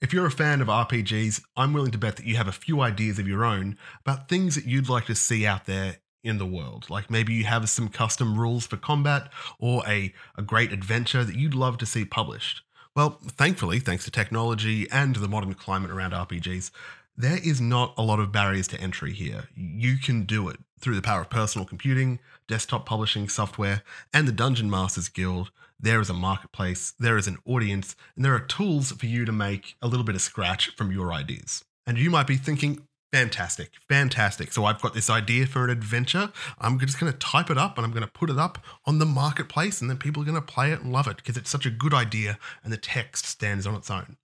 If you're a fan of RPGs, I'm willing to bet that you have a few ideas of your own about things that you'd like to see out there in the world. Like maybe you have some custom rules for combat or a, a great adventure that you'd love to see published. Well, thankfully, thanks to technology and the modern climate around RPGs, there is not a lot of barriers to entry here. You can do it through the power of personal computing, desktop publishing software, and the Dungeon Masters Guild there is a marketplace, there is an audience, and there are tools for you to make a little bit of scratch from your ideas. And you might be thinking, fantastic, fantastic. So I've got this idea for an adventure. I'm just going to type it up and I'm going to put it up on the marketplace, and then people are going to play it and love it because it's such a good idea and the text stands on its own.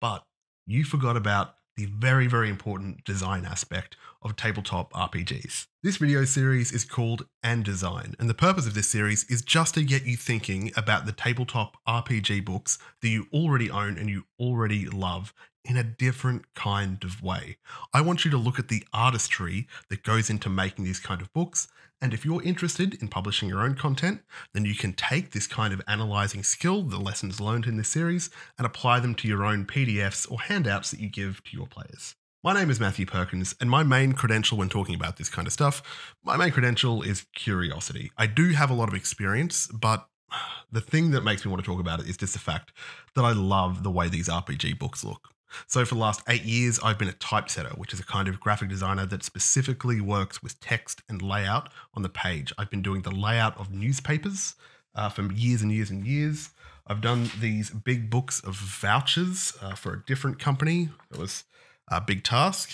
But you forgot about the very, very important design aspect of tabletop RPGs. This video series is called And Design, and the purpose of this series is just to get you thinking about the tabletop RPG books that you already own and you already love in a different kind of way. I want you to look at the artistry that goes into making these kind of books and if you're interested in publishing your own content, then you can take this kind of analyzing skill, the lessons learned in this series, and apply them to your own PDFs or handouts that you give to your players. My name is Matthew Perkins, and my main credential when talking about this kind of stuff, my main credential is curiosity. I do have a lot of experience, but the thing that makes me want to talk about it is just the fact that I love the way these RPG books look. So, for the last eight years, I've been a typesetter, which is a kind of graphic designer that specifically works with text and layout on the page. I've been doing the layout of newspapers uh, for years and years and years. I've done these big books of vouchers uh, for a different company. It was a big task.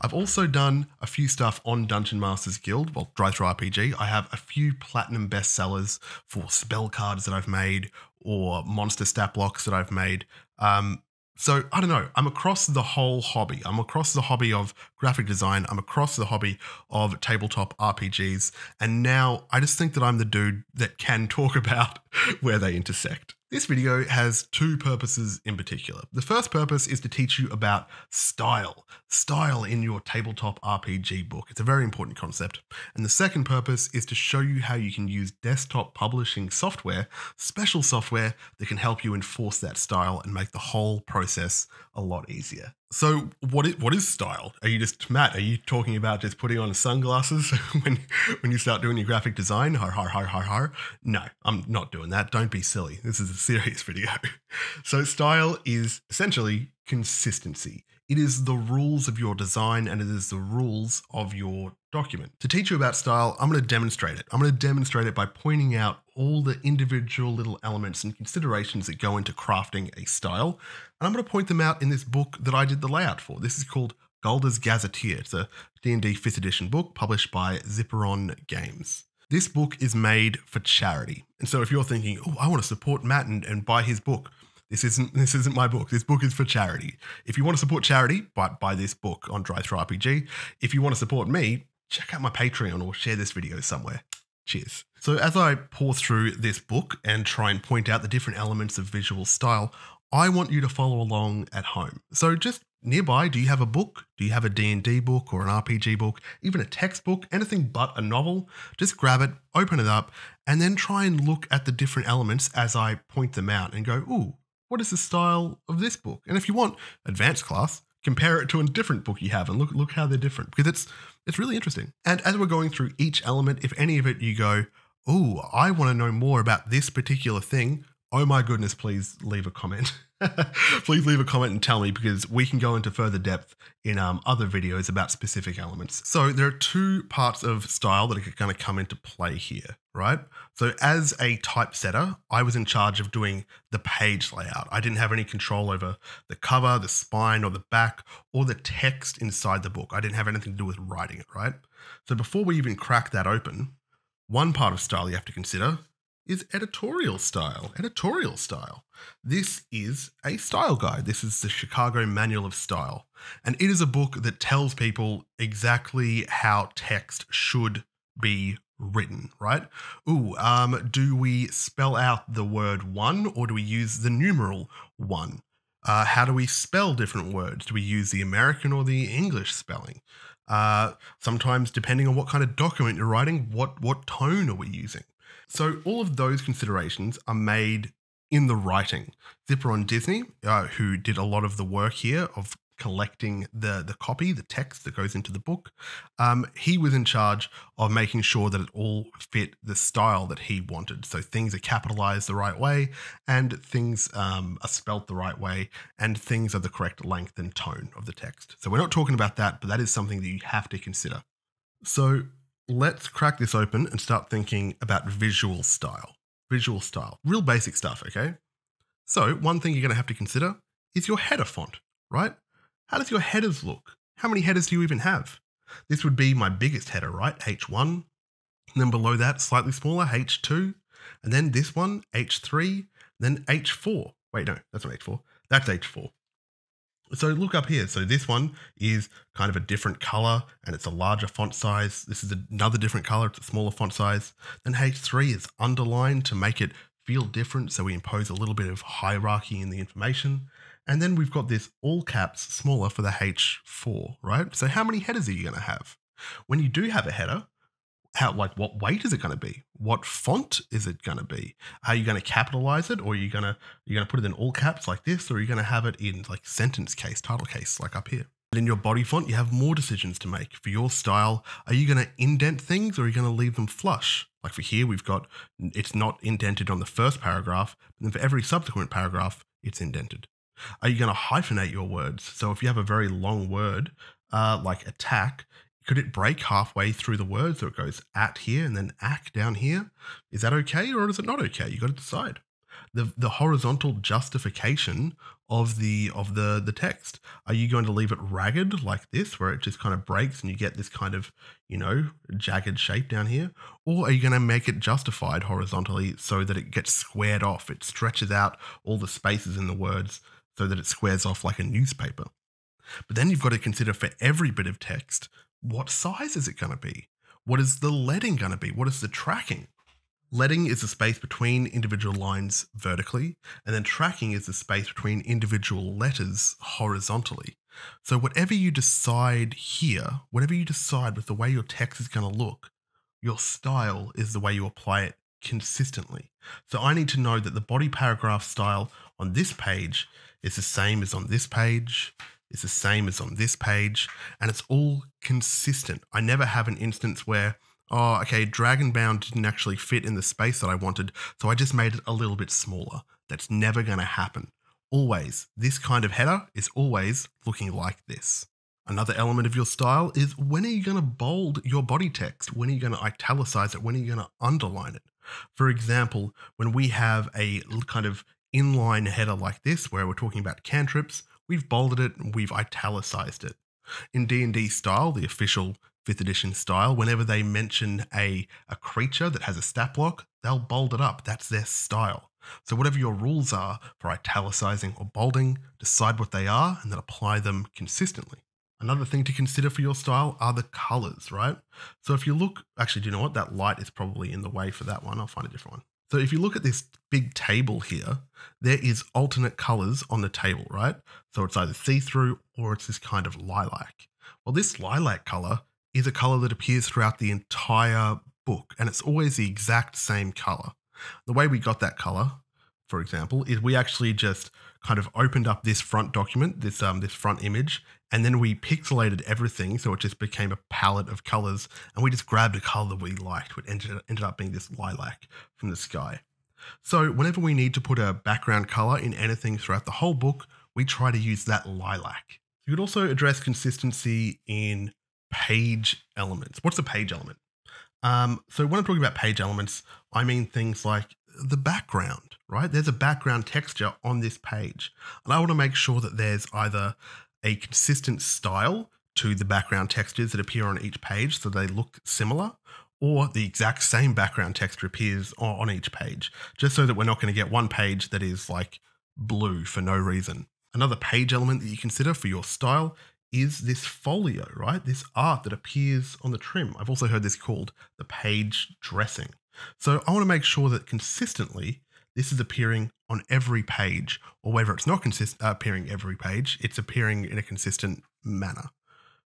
I've also done a few stuff on Dungeon Masters Guild, well, Drive Through RPG. I have a few platinum bestsellers for spell cards that I've made or monster stat blocks that I've made. Um, so I don't know. I'm across the whole hobby. I'm across the hobby of graphic design. I'm across the hobby of tabletop RPGs. And now I just think that I'm the dude that can talk about where they intersect. This video has two purposes in particular. The first purpose is to teach you about style, style in your tabletop RPG book. It's a very important concept. And the second purpose is to show you how you can use desktop publishing software, special software that can help you enforce that style and make the whole process a lot easier. So what is, what is style? Are you just Matt? Are you talking about just putting on sunglasses when when you start doing your graphic design? Har har har har har. No, I'm not doing that. Don't be silly. This is a serious video. So style is essentially consistency. It is the rules of your design and it is the rules of your document. To teach you about style, I'm going to demonstrate it. I'm going to demonstrate it by pointing out all the individual little elements and considerations that go into crafting a style. And I'm going to point them out in this book that I did the layout for. This is called Golder's Gazetteer. It's a D&D 5th edition book published by Zipperon Games. This book is made for charity. And so if you're thinking, oh, I want to support Matt and, and buy his book, this isn't this isn't my book. This book is for charity. If you want to support charity, buy, buy this book on Dry Throw RPG. If you want to support me, check out my Patreon or share this video somewhere. Cheers. So as I pour through this book and try and point out the different elements of visual style, I want you to follow along at home. So just nearby, do you have a book? Do you have a D&D book or an RPG book, even a textbook, anything but a novel? Just grab it, open it up, and then try and look at the different elements as I point them out and go, ooh, what is the style of this book? And if you want advanced class, compare it to a different book you have and look look how they're different because it's it's really interesting. And as we're going through each element, if any of it you go, "Oh, I want to know more about this particular thing." Oh my goodness, please leave a comment. please leave a comment and tell me because we can go into further depth in um, other videos about specific elements. So there are two parts of style that are going to come into play here, right? So as a typesetter, I was in charge of doing the page layout. I didn't have any control over the cover, the spine, or the back, or the text inside the book. I didn't have anything to do with writing it, right? So before we even crack that open, one part of style you have to consider is editorial style. Editorial style. This is a style guide. This is the Chicago Manual of Style. And it is a book that tells people exactly how text should be written, right? Ooh, um, do we spell out the word one or do we use the numeral one? Uh, how do we spell different words? Do we use the American or the English spelling? Uh, sometimes, depending on what kind of document you're writing, what what tone are we using? So all of those considerations are made in the writing. Zipper on Disney, uh, who did a lot of the work here of collecting the the copy, the text that goes into the book, um, he was in charge of making sure that it all fit the style that he wanted. So things are capitalized the right way, and things um, are spelt the right way, and things are the correct length and tone of the text. So we're not talking about that, but that is something that you have to consider. So let's crack this open and start thinking about visual style. Visual style, real basic stuff, okay? So, one thing you're going to have to consider is your header font, right? How does your headers look? How many headers do you even have? This would be my biggest header, right? H1. And then below that, slightly smaller, H2. And then this one, H3. Then H4. Wait, no, that's not H4. That's H4. So look up here. So this one is kind of a different color and it's a larger font size. This is another different color. It's a smaller font size. Then H3 is underlined to make it feel different. So we impose a little bit of hierarchy in the information. And then we've got this all caps smaller for the H4, right? So how many headers are you going to have? When you do have a header, how like what weight is it going to be? What font is it going to be? Are you going to capitalize it, or are you going to you're going to put it in all caps like this, or are you going to have it in like sentence case, title case, like up here? in your body font, you have more decisions to make for your style. Are you going to indent things, or are you going to leave them flush? Like for here, we've got it's not indented on the first paragraph, but then for every subsequent paragraph, it's indented. Are you going to hyphenate your words? So if you have a very long word uh, like attack, could it break halfway through the word so it goes at here and then ack down here? Is that okay or is it not okay? You got to decide. The the horizontal justification of the of the the text. Are you going to leave it ragged like this, where it just kind of breaks and you get this kind of you know jagged shape down here, or are you going to make it justified horizontally so that it gets squared off? It stretches out all the spaces in the words so that it squares off like a newspaper. But then you've got to consider for every bit of text what size is it going to be? What is the leading going to be? What is the tracking? Leading is the space between individual lines vertically, and then tracking is the space between individual letters horizontally. So, whatever you decide here, whatever you decide with the way your text is going to look, your style is the way you apply it consistently. So, I need to know that the body paragraph style on this page is the same as on this page, is the same as on this page, and it's all consistent. I never have an instance where, oh, okay, Dragonbound didn't actually fit in the space that I wanted, so I just made it a little bit smaller. That's never going to happen. Always, this kind of header is always looking like this. Another element of your style is when are you going to bold your body text? When are you going to italicize it? When are you going to underline it? For example, when we have a kind of inline header like this, where we're talking about cantrips, We've bolded it we've italicized it. In D&D style, the official 5th edition style, whenever they mention a, a creature that has a stat block, they'll bold it up. That's their style. So whatever your rules are for italicizing or bolding, decide what they are and then apply them consistently. Another thing to consider for your style are the colors, right? So if you look, actually, do you know what? That light is probably in the way for that one. I'll find a different one. So if you look at this big table here, there is alternate colors on the table, right? So it's either see-through or it's this kind of lilac. Well, this lilac color is a color that appears throughout the entire book, and it's always the exact same color. The way we got that color, for example, is we actually just kind of opened up this front document, this um, this front image, and then we pixelated everything so it just became a palette of colors and we just grabbed a color that we liked which ended, ended up being this lilac from the sky so whenever we need to put a background color in anything throughout the whole book we try to use that lilac you could also address consistency in page elements what's a page element um, so when i'm talking about page elements i mean things like the background right there's a background texture on this page and i want to make sure that there's either a consistent style to the background textures that appear on each page so they look similar, or the exact same background texture appears on each page, just so that we're not going to get one page that is like blue for no reason. Another page element that you consider for your style is this folio, right? This art that appears on the trim. I've also heard this called the page dressing. So I want to make sure that consistently this is appearing on every page, or whether it's not consist- uh, appearing every page, it's appearing in a consistent manner.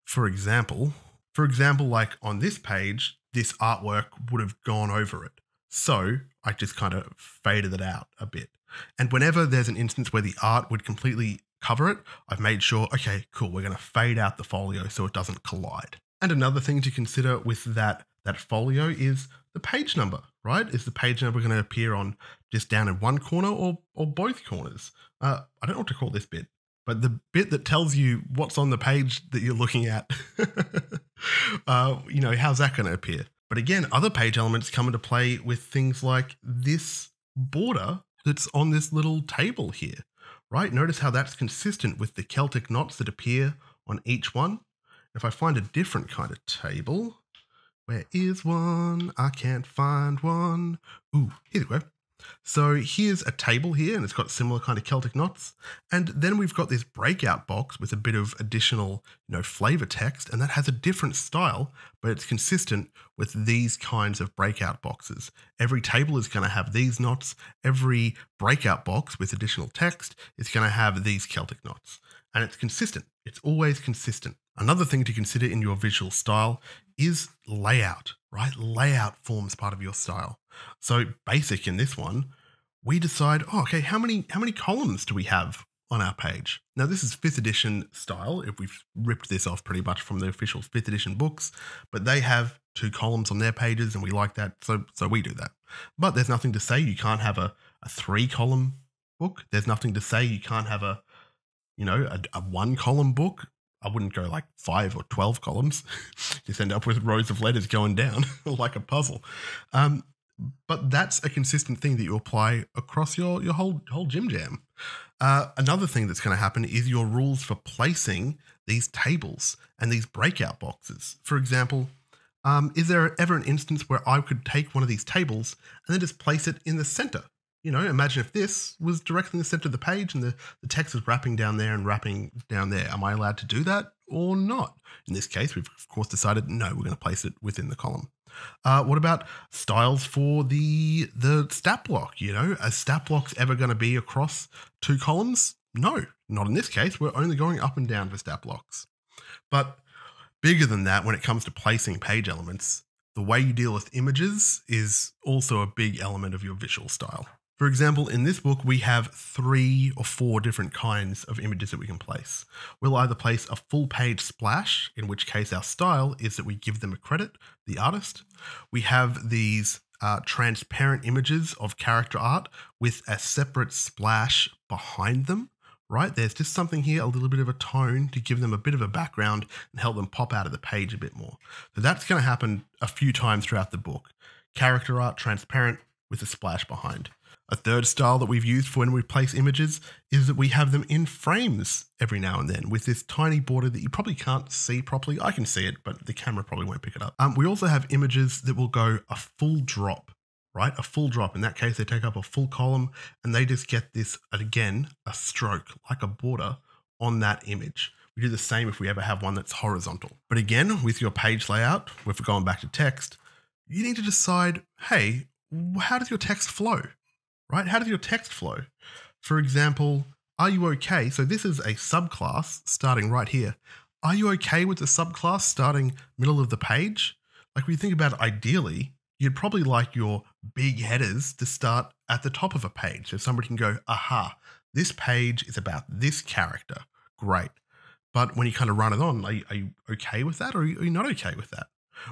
For example, for example, like on this page, this artwork would have gone over it. So I just kind of faded it out a bit. And whenever there's an instance where the art would completely cover it, I've made sure, okay, cool, we're going to fade out the folio so it doesn't collide. And another thing to consider with that that folio is the page number, right? Is the page number going to appear on just down in one corner or or both corners. Uh, I don't know what to call this bit, but the bit that tells you what's on the page that you're looking at, uh, you know, how's that going to appear? But again, other page elements come into play with things like this border that's on this little table here, right? Notice how that's consistent with the Celtic knots that appear on each one. If I find a different kind of table, where is one? I can't find one. Ooh, here we go. So here's a table here, and it's got similar kind of Celtic knots. And then we've got this breakout box with a bit of additional, you know, flavor text, and that has a different style, but it's consistent with these kinds of breakout boxes. Every table is going to have these knots. Every breakout box with additional text is going to have these Celtic knots. And it's consistent. It's always consistent. Another thing to consider in your visual style is layout right? Layout forms part of your style. So basic in this one, we decide, oh, okay, how many how many columns do we have on our page? Now this is fifth edition style. If we've ripped this off pretty much from the official fifth edition books, but they have two columns on their pages, and we like that, so so we do that. But there's nothing to say you can't have a, a three column book. There's nothing to say you can't have a you know a, a one column book. I wouldn't go like five or 12 columns. Just end up with rows of letters going down like a puzzle. Um, but that's a consistent thing that you apply across your, your whole, whole Jim Jam. Uh, another thing that's going to happen is your rules for placing these tables and these breakout boxes. For example, um, is there ever an instance where I could take one of these tables and then just place it in the center you know, imagine if this was directly in the center of the page and the, the text was wrapping down there and wrapping down there. Am I allowed to do that or not? In this case, we've of course decided no, we're going to place it within the column. Uh, what about styles for the the stat block? You know, are stat blocks ever going to be across two columns? No, not in this case. We're only going up and down for stat blocks. But bigger than that, when it comes to placing page elements, the way you deal with images is also a big element of your visual style. For example, in this book, we have three or four different kinds of images that we can place. We'll either place a full page splash, in which case our style is that we give them a credit, the artist. We have these uh, transparent images of character art with a separate splash behind them, right? There's just something here, a little bit of a tone to give them a bit of a background and help them pop out of the page a bit more. So that's going to happen a few times throughout the book. Character art, transparent with a splash behind. A third style that we've used for when we place images is that we have them in frames every now and then with this tiny border that you probably can't see properly. I can see it, but the camera probably won't pick it up. Um, we also have images that will go a full drop, right? A full drop. In that case, they take up a full column and they just get this, again, a stroke, like a border on that image. We do the same if we ever have one that's horizontal. But again, with your page layout, if we're going back to text, you need to decide, hey, how does your text flow? right? How does your text flow? For example, are you okay? So this is a subclass starting right here. Are you okay with the subclass starting middle of the page? Like when you think about it, ideally, you'd probably like your big headers to start at the top of a page. So somebody can go, aha, this page is about this character. Great. But when you kind of run it on, are you, are you okay with that or are you, are you not okay with that?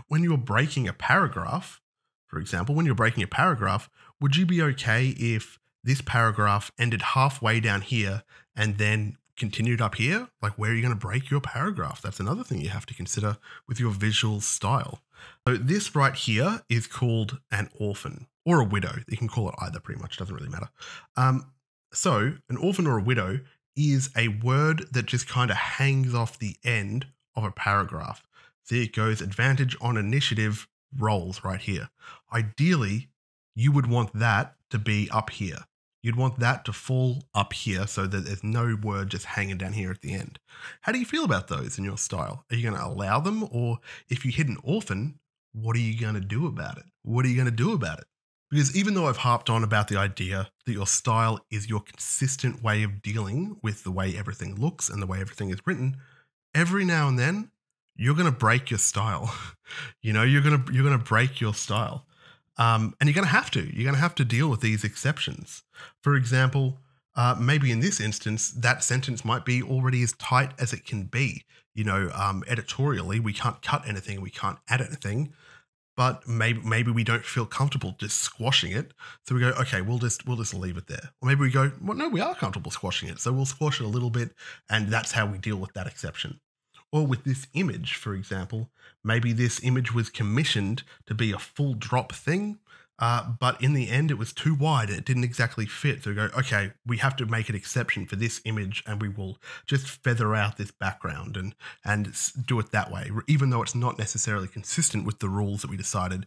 When you're breaking a paragraph, for example, when you're breaking a paragraph, would you be okay if this paragraph ended halfway down here and then continued up here? Like, where are you going to break your paragraph? That's another thing you have to consider with your visual style. So, this right here is called an orphan or a widow. You can call it either, pretty much, doesn't really matter. Um, so, an orphan or a widow is a word that just kind of hangs off the end of a paragraph. See, it goes advantage on initiative rolls right here. Ideally, you would want that to be up here. You'd want that to fall up here so that there's no word just hanging down here at the end. How do you feel about those in your style? Are you going to allow them? Or if you hit an orphan, what are you going to do about it? What are you going to do about it? Because even though I've harped on about the idea that your style is your consistent way of dealing with the way everything looks and the way everything is written, every now and then you're going to break your style. you know, you're going to you're going to break your style. Um, and you're going to have to. You're going to have to deal with these exceptions. For example, uh, maybe in this instance, that sentence might be already as tight as it can be. You know, um, editorially, we can't cut anything, we can't add anything, but maybe maybe we don't feel comfortable just squashing it. So we go, okay, we'll just we'll just leave it there. Or maybe we go, well, no, we are comfortable squashing it, so we'll squash it a little bit, and that's how we deal with that exception or with this image, for example. Maybe this image was commissioned to be a full drop thing, uh, but in the end, it was too wide. It didn't exactly fit. So go, okay, we have to make an exception for this image, and we will just feather out this background and and do it that way, even though it's not necessarily consistent with the rules that we decided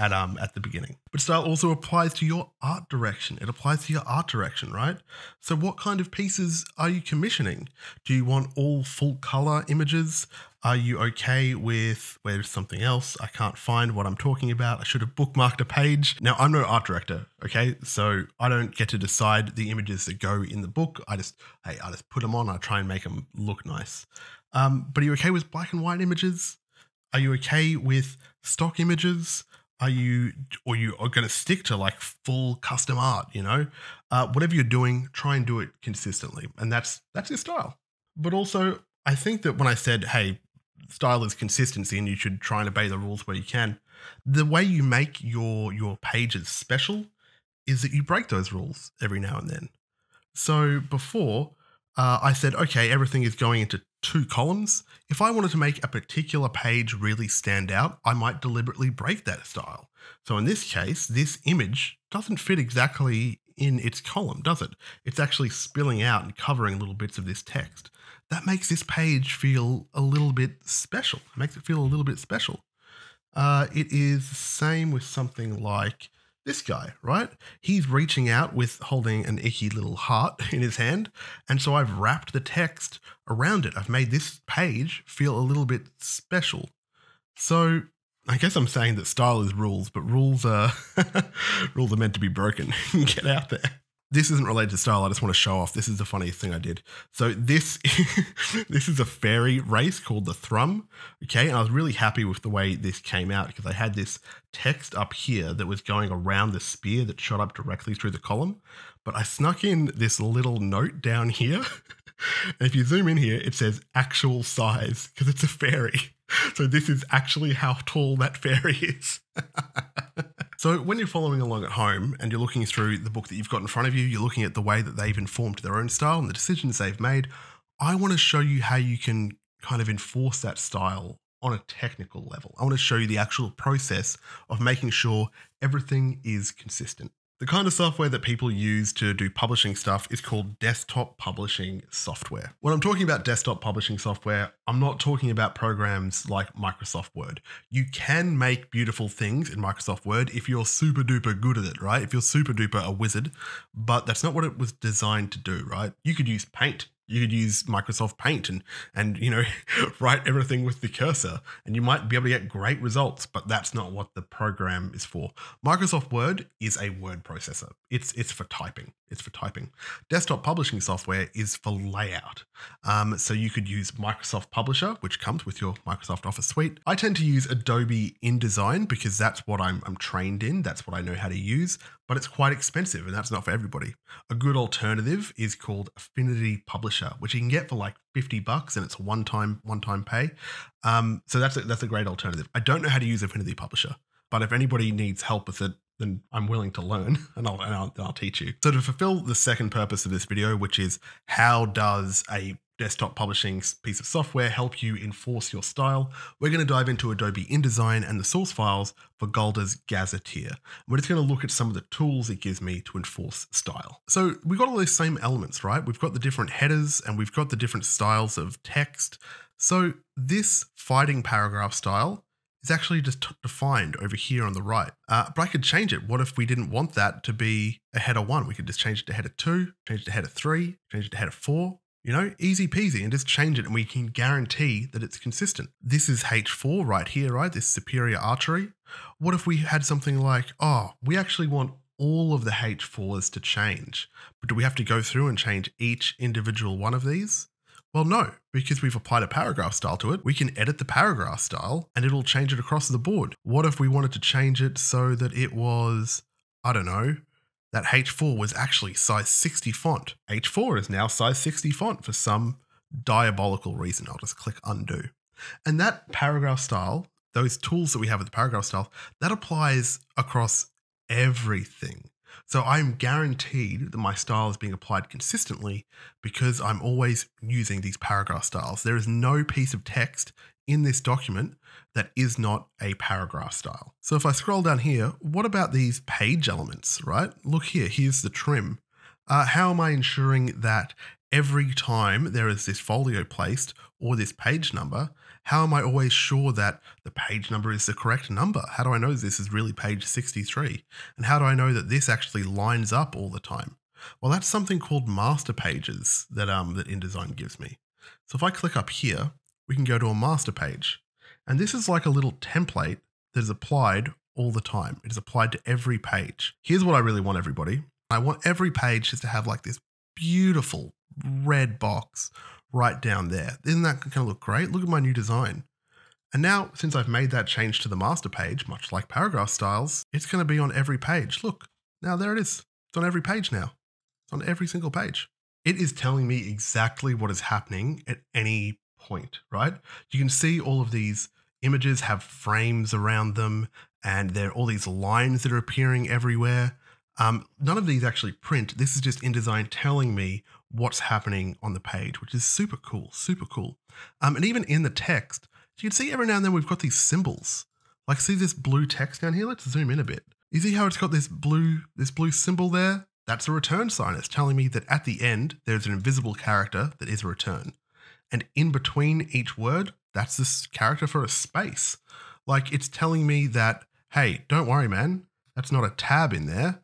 at um at the beginning. But style also applies to your art direction. It applies to your art direction, right? So what kind of pieces are you commissioning? Do you want all full color images? Are you okay with where's something else? I can't find what I'm talking about. I should have bookmarked a page. Now I'm no art director, okay? So I don't get to decide the images that go in the book. I just hey, I just put them on. I try and make them look nice. Um, but are you okay with black and white images? Are you okay with stock images? are you or you are going to stick to like full custom art you know uh, whatever you're doing try and do it consistently and that's that's your style but also i think that when i said hey style is consistency and you should try and obey the rules where you can the way you make your your pages special is that you break those rules every now and then so before uh, I said, okay, everything is going into two columns. If I wanted to make a particular page really stand out, I might deliberately break that style. So in this case, this image doesn't fit exactly in its column, does it? It's actually spilling out and covering little bits of this text. That makes this page feel a little bit special. It makes it feel a little bit special. Uh, it is the same with something like this guy, right? He's reaching out with holding an icky little heart in his hand. And so I've wrapped the text around it. I've made this page feel a little bit special. So I guess I'm saying that style is rules, but rules are rules are meant to be broken. Get out there this isn't related to style. I just want to show off. This is the funniest thing I did. So this this is a fairy race called the Thrum. Okay, and I was really happy with the way this came out because I had this text up here that was going around the spear that shot up directly through the column, but I snuck in this little note down here. and if you zoom in here, it says actual size because it's a fairy. So this is actually how tall that fairy is. So when you're following along at home and you're looking through the book that you've got in front of you, you're looking at the way that they've informed their own style and the decisions they've made. I want to show you how you can kind of enforce that style on a technical level. I want to show you the actual process of making sure everything is consistent. The kind of software that people use to do publishing stuff is called desktop publishing software. When I'm talking about desktop publishing software, I'm not talking about programs like Microsoft Word. You can make beautiful things in Microsoft Word if you're super duper good at it, right? If you're super duper a wizard, but that's not what it was designed to do, right? You could use Paint you could use Microsoft Paint and and you know write everything with the cursor, and you might be able to get great results. But that's not what the program is for. Microsoft Word is a word processor. It's it's for typing. It's for typing. Desktop publishing software is for layout. Um, so you could use Microsoft Publisher, which comes with your Microsoft Office suite. I tend to use Adobe InDesign because that's what I'm I'm trained in. That's what I know how to use but it's quite expensive and that's not for everybody. A good alternative is called Affinity Publisher, which you can get for like 50 bucks and it's one time one time pay. Um, so that's a, that's a great alternative. I don't know how to use Affinity Publisher, but if anybody needs help with it, then I'm willing to learn and I'll, and I'll, I'll teach you. So to fulfill the second purpose of this video, which is how does a desktop publishing piece of software help you enforce your style, we're going to dive into Adobe InDesign and the source files for Golda's Gazetteer. We're just going to look at some of the tools it gives me to enforce style. So we've got all those same elements, right? We've got the different headers and we've got the different styles of text. So this fighting paragraph style is actually just defined over here on the right. Uh, but I could change it. What if we didn't want that to be a header one? We could just change it to header two, change it to header three, change it to header four, you know, easy peasy and just change it and we can guarantee that it's consistent. This is H4 right here, right? This superior archery. What if we had something like, oh, we actually want all of the H4s to change, but do we have to go through and change each individual one of these? Well, no, because we've applied a paragraph style to it, we can edit the paragraph style and it'll change it across the board. What if we wanted to change it so that it was, I don't know, that H4 was actually size 60 font. H4 is now size 60 font for some diabolical reason. I'll just click undo. And that paragraph style, those tools that we have with the paragraph style, that applies across everything. So I'm guaranteed that my style is being applied consistently because I'm always using these paragraph styles. There is no piece of text in this document that is not a paragraph style. So if I scroll down here, what about these page elements, right? Look here, here's the trim. Uh, how am I ensuring that every time there is this folio placed or this page number, how am I always sure that the page number is the correct number? How do I know this is really page 63? And how do I know that this actually lines up all the time? Well, that's something called master pages that, um, that InDesign gives me. So if I click up here, we can go to a master page. And this is like a little template that is applied all the time. It is applied to every page. Here's what I really want everybody. I want every page just to have like this beautiful red box right down there. Isn't that going to look great? Look at my new design. And now, since I've made that change to the master page, much like paragraph styles, it's going to be on every page. Look, now there it is. It's on every page now. It's on every single page. It is telling me exactly what is happening at any point, right? You can see all of these images have frames around them, and there are all these lines that are appearing everywhere. Um, none of these actually print. This is just InDesign telling me what's happening on the page, which is super cool, super cool. Um, and even in the text, you can see every now and then we've got these symbols. Like see this blue text down here? Let's zoom in a bit. You see how it's got this blue, this blue symbol there? That's a return sign. It's telling me that at the end, there's an invisible character that is a return and in between each word, that's this character for a space. Like it's telling me that, hey, don't worry, man, that's not a tab in there.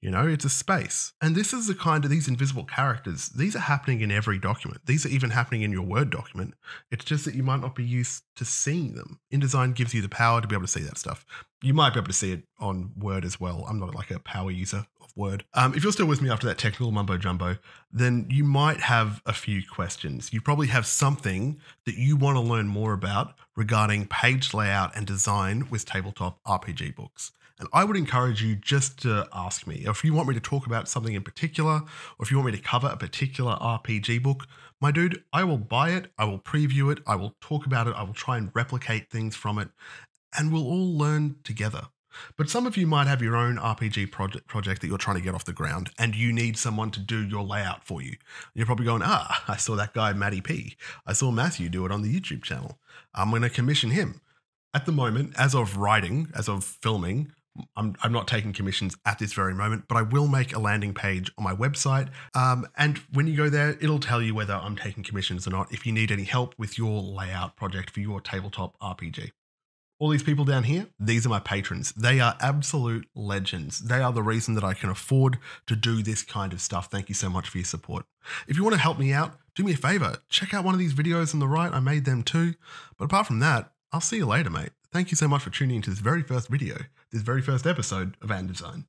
You know, it's a space. And this is the kind of these invisible characters, these are happening in every document. These are even happening in your Word document. It's just that you might not be used to seeing them. InDesign gives you the power to be able to see that stuff. You might be able to see it on Word as well. I'm not like a power user word. Um, if you're still with me after that technical mumbo jumbo, then you might have a few questions. You probably have something that you want to learn more about regarding page layout and design with tabletop RPG books. And I would encourage you just to ask me. If you want me to talk about something in particular, or if you want me to cover a particular RPG book, my dude, I will buy it, I will preview it, I will talk about it, I will try and replicate things from it, and we'll all learn together. But some of you might have your own RPG project, project that you're trying to get off the ground and you need someone to do your layout for you. You're probably going, ah, I saw that guy, Matty P. I saw Matthew do it on the YouTube channel. I'm going to commission him. At the moment, as of writing, as of filming, I'm, I'm not taking commissions at this very moment, but I will make a landing page on my website. Um, and when you go there, it'll tell you whether I'm taking commissions or not if you need any help with your layout project for your tabletop RPG all these people down here, these are my patrons. They are absolute legends. They are the reason that I can afford to do this kind of stuff. Thank you so much for your support. If you want to help me out, do me a favor, check out one of these videos on the right. I made them too. But apart from that, I'll see you later, mate. Thank you so much for tuning into this very first video, this very first episode of Andesign.